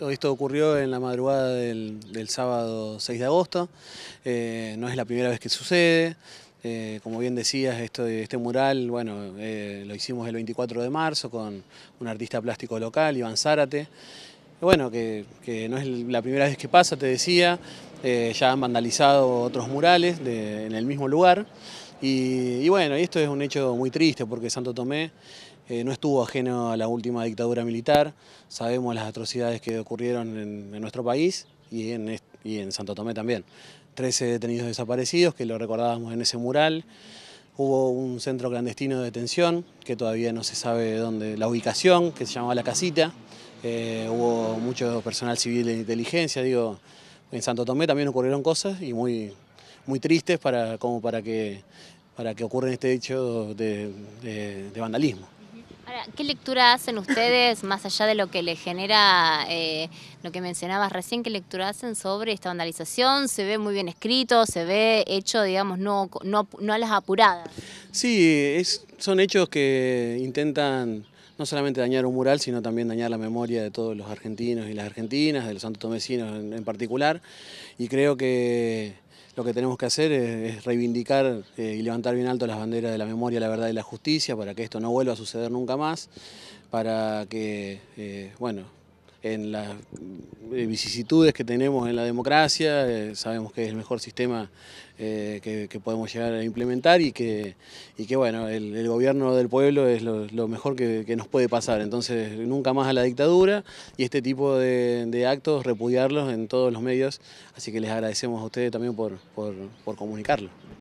Esto ocurrió en la madrugada del, sábado 6 de agosto, eh, no es la primera vez que sucede. Eh, como bien decías, esto, este mural bueno, eh, lo hicimos el 24 de marzo con un artista plástico local, Iván Zárate. Bueno, que, no es la primera vez que pasa, te decía, ya han vandalizado otros murales en el mismo lugar. Y, y bueno, esto es un hecho muy triste porque Santo Tomé eh, no estuvo ajeno a la última dictadura militar. Sabemos las atrocidades que ocurrieron en, nuestro país y en, Santo Tomé también. Trece detenidos desaparecidos, que lo recordábamos en ese mural. Hubo un centro clandestino de detención, que todavía no se sabe dónde, la ubicación, que se llamaba La Casita. Eh, hubo mucho personal civil de inteligencia, digo, en Santo Tomé también ocurrieron cosas y muy, muy tristes para, como para que, para que ocurra este hecho de, vandalismo. ¿Qué lectura hacen ustedes, más allá de lo que le genera eh, lo que mencionabas recién, qué lectura hacen sobre esta vandalización? ¿Se ve muy bien escrito? ¿Se ve hecho, digamos, no, no, no a las apuradas? Sí, son hechos que intentan no solamente dañar un mural, sino también dañar la memoria de todos los argentinos y las argentinas, de los santos en, en particular. Y creo que lo que tenemos que hacer es, reivindicar eh, y levantar bien alto las banderas de la memoria, la verdad y la justicia para que esto no vuelva a suceder nunca más, para que, eh, bueno, en las eh, vicisitudes que tenemos en la democracia, eh, sabemos que es el mejor sistema eh, que, podemos llegar a implementar y que, bueno, el, gobierno del pueblo es lo, mejor que, nos puede pasar, entonces nunca más a la dictadura y este tipo de, actos repudiarlos en todos los medios, así que les agradecemos a ustedes también por comunicarlo.